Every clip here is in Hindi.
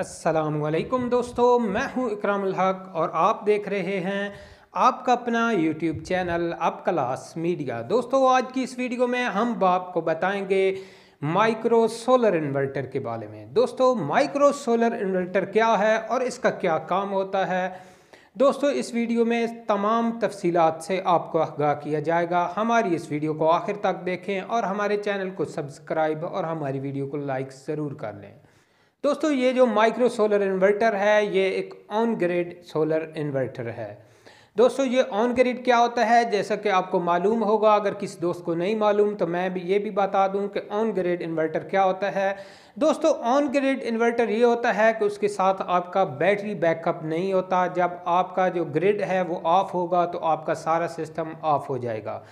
असलकुम दोस्तों मैं हूं इकराम हक और आप देख रहे हैं आपका अपना YouTube channel up class media दोस्तों आज की इस वीडियो में हम बाप को बताएंगे माइक्रो सोलर इन्वर्टर के बारे में दोस्तों माइक्रो सोलर इन्वर्टर क्या है और इसका क्या काम होता है दोस्तों इस वीडियो में तमाम तफसीलात से आपको आगाह किया जाएगा हमारी इस वीडियो को आखिर तक देखें और हमारे चैनल को सब्सक्राइब और हमारी वीडियो को लाइक ज़रूर कर लें दोस्तों ये जो माइक्रो सोलर इन्वर्टर है ये एक ऑन ग्रेड सोलर इन्वर्टर है दोस्तों ये ऑन ग्रेड क्या होता है जैसा कि आपको मालूम होगा अगर किसी दोस्त को नहीं मालूम तो मैं भी ये भी बता दूं कि ऑन ग्रेड इन्वर्टर क्या होता है दोस्तों ऑन ग्रेड इन्वर्टर ये होता है कि उसके साथ आपका बैटरी बैकअप नहीं होता जब आपका जो ग्रिड है वो ऑफ़ होगा तो आपका सारा सिस्टम ऑफ हो जाएगा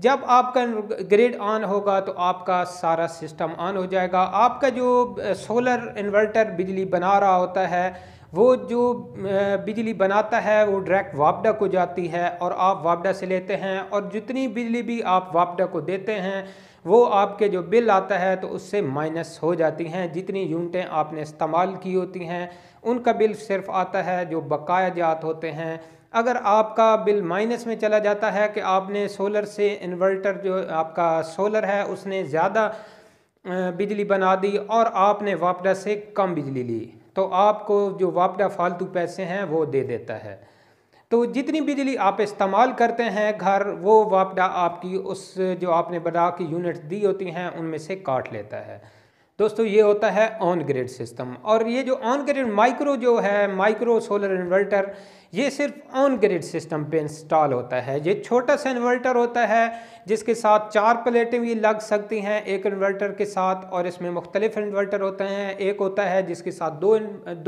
जब आपका ग्रिड ऑन होगा तो आपका सारा सिस्टम ऑन हो जाएगा आपका जो सोलर इन्वर्टर बिजली बना रहा होता है वो जो बिजली बनाता है वो डायरेक्ट वापडा को जाती है और आप वापडा से लेते हैं और जितनी बिजली भी आप वापडा को देते हैं वो आपके जो बिल आता है तो उससे माइनस हो जाती हैं जितनी यूनिटें आपने इस्तेमाल की होती हैं उनका बिल सिर्फ आता है जो बकाया जात होते हैं अगर आपका बिल माइनस में चला जाता है कि आपने सोलर से इन्वर्टर जो आपका सोलर है उसने ज़्यादा बिजली बना दी और आपने वापडा से कम बिजली ली तो आपको जो वापडा फालतू पैसे हैं वो दे देता है तो जितनी बिजली आप इस्तेमाल करते हैं घर वो वापडा आपकी उस जो आपने बना की यूनिट्स दी होती हैं उनमें से काट लेता है दोस्तों ये होता है ऑन ग्रिड सिस्टम और ये जो ऑन ग्रिड माइक्रो जो है माइक्रो सोलर इन्वर्टर ये सिर्फ ऑन ग्रिड सिस्टम पे इंस्टॉल होता है ये छोटा सा इन्वर्टर होता है जिसके साथ चार प्लेटें भी लग सकती हैं एक इन्वर्टर के साथ और इसमें मुख्तलिफ इन्वर्टर होते हैं एक होता है जिसके साथ दो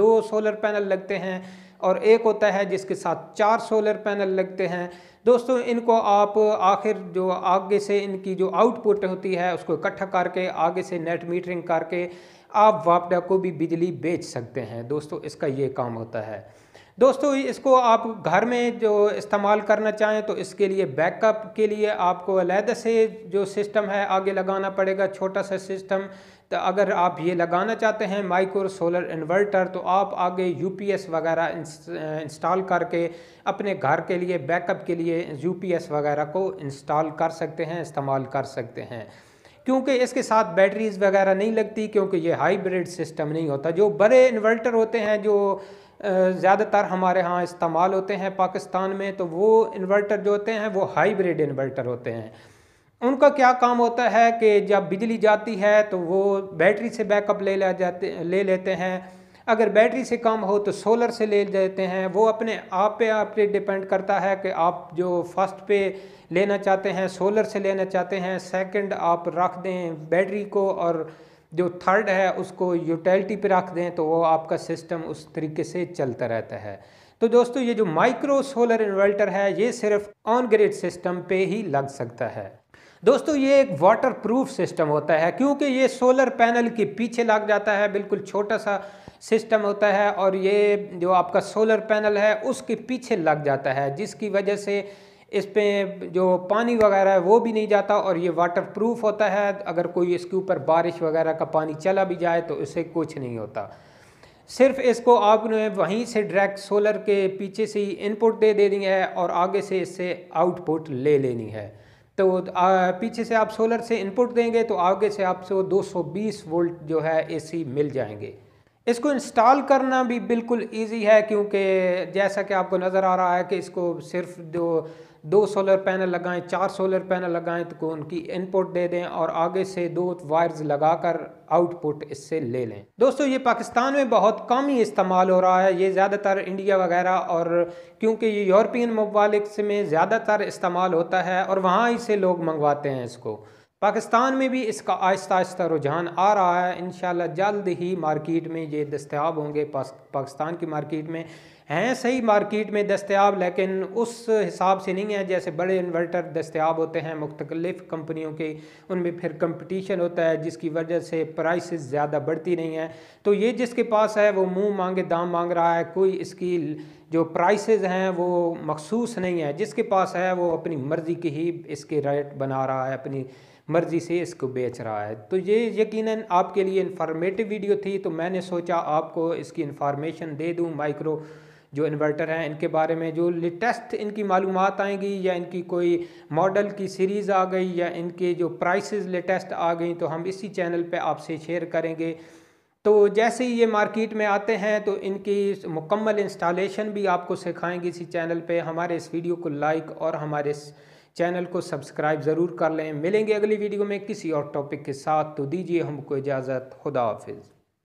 दो सोलर पैनल लगते हैं और एक होता है जिसके साथ चार सोलर पैनल लगते हैं दोस्तों इनको आप आखिर जो आगे से इनकी जो आउटपुट होती है उसको इकट्ठा करके आगे से नेट मीटरिंग करके आप वापडा को भी बिजली बेच सकते हैं दोस्तों इसका ये काम होता है दोस्तों इसको आप घर में जो इस्तेमाल करना चाहें तो इसके लिए बैकअप के लिए आपको अलहदा से जो सिस्टम है आगे लगाना पड़ेगा छोटा सा सिस्टम तो अगर आप ये लगाना चाहते हैं माइक्रो सोलर इन्वर्टर तो आप आगे यूपीएस वगैरह इंस्टॉल करके अपने घर के लिए बैकअप के लिए यूपीएस वगैरह को इंस्टॉल कर सकते हैं इस्तेमाल कर सकते हैं क्योंकि इसके साथ बैटरीज वगैरह नहीं लगती क्योंकि ये हाइब्रिड सिस्टम नहीं होता जो बड़े इन्वर्टर होते हैं जो ज़्यादातर हमारे यहाँ इस्तेमाल होते हैं पाकिस्तान में तो वो इन्वर्टर जो होते हैं वो हाइब्रिड इन्वर्टर होते हैं उनका क्या काम होता है कि जब बिजली जाती है तो वो बैटरी से बैकअप ले ले जाते ले लेते हैं अगर बैटरी से कम हो तो सोलर से ले लेते हैं वो अपने आप पे आप पे डिपेंड करता है कि आप जो फर्स्ट पे लेना चाहते हैं सोलर से लेना चाहते हैं सेकंड आप रख दें बैटरी को और जो थर्ड है उसको यूटिलिटी पे रख दें तो वो आपका सिस्टम उस तरीके से चलता रहता है तो दोस्तों ये जो माइक्रो सोलर इन्वर्टर है ये सिर्फ ऑन ग्रेड सिस्टम पर ही लग सकता है दोस्तों ये एक वाटर प्रूफ सिस्टम होता है क्योंकि ये सोलर पैनल के पीछे लग जाता है बिल्कुल छोटा सा सिस्टम होता है और ये जो आपका सोलर पैनल है उसके पीछे लग जाता है जिसकी वजह से इस पर जो पानी वगैरह है वो भी नहीं जाता और ये वाटर प्रूफ होता है अगर कोई इसके ऊपर बारिश वगैरह का पानी चला भी जाए तो इससे कुछ नहीं होता सिर्फ इसको आपने वहीं से डायरेक्ट सोलर के पीछे से ही इनपुट दे देनी है और आगे से इससे आउटपुट ले लेनी है तो पीछे से आप सोलर से इनपुट देंगे तो आगे से आपको 220 वोल्ट जो है एसी मिल जाएंगे इसको इंस्टॉल करना भी बिल्कुल इजी है क्योंकि जैसा कि आपको नज़र आ रहा है कि इसको सिर्फ जो दो सोलर पैनल लगाएं चार सोलर पैनल लगाएं तो उनकी इनपुट दे दें और आगे से दो वायर्स लगाकर आउटपुट इससे ले लें दोस्तों ये पाकिस्तान में बहुत कम ही इस्तेमाल हो रहा है ये ज़्यादातर इंडिया वगैरह और क्योंकि ये यूरोपियन ममालिक में ज़्यादातर इस्तेमाल होता है और वहाँ ही से लोग मंगवाते हैं इसको पाकिस्तान में भी इसका आहिस्ता आहिस्ता रुझान आ रहा है इन जल्द ही मार्केट में ये दस्तियाब होंगे पाकिस्तान की मार्केट में हैं सही मार्केट में दस्तियाब लेकिन उस हिसाब से नहीं है जैसे बड़े इन्वर्टर दस्तियाब होते हैं मुख्तलिफ़ कंपनियों के उनमें फिर कंपटीशन होता है जिसकी वजह से प्राइस ज़्यादा बढ़ती नहीं है तो ये जिसके पास है वो मुँह मांगे दाम मांग रहा है कोई इसकी जो प्राइस हैं वो मखसूस नहीं है जिसके पास है वो अपनी मर्ज़ी की ही इसके रेट बना रहा है अपनी मर्ज़ी से इसको बेच रहा है तो ये यकीनन आपके लिए इन्फॉर्मेटिव वीडियो थी तो मैंने सोचा आपको इसकी इन्फॉर्मेशन दे दूँ माइक्रो जो इन्वर्टर हैं इनके बारे में जो लेटेस्ट इनकी मालूम आएंगी या इनकी कोई मॉडल की सीरीज़ आ गई या इनके जो प्राइसेस लेटेस्ट आ गई तो हम इसी चैनल पे आपसे शेयर करेंगे तो जैसे ही ये मार्केट में आते हैं तो इनकी मुकम्मल इंस्टॉलेशन भी आपको सिखाएंगे इसी चैनल पे हमारे इस वीडियो को लाइक और हमारे चैनल को सब्सक्राइब ज़रूर कर लें मिलेंगे अगली वीडियो में किसी और टॉपिक के साथ तो दीजिए हमको इजाज़त खुदा हाफिज़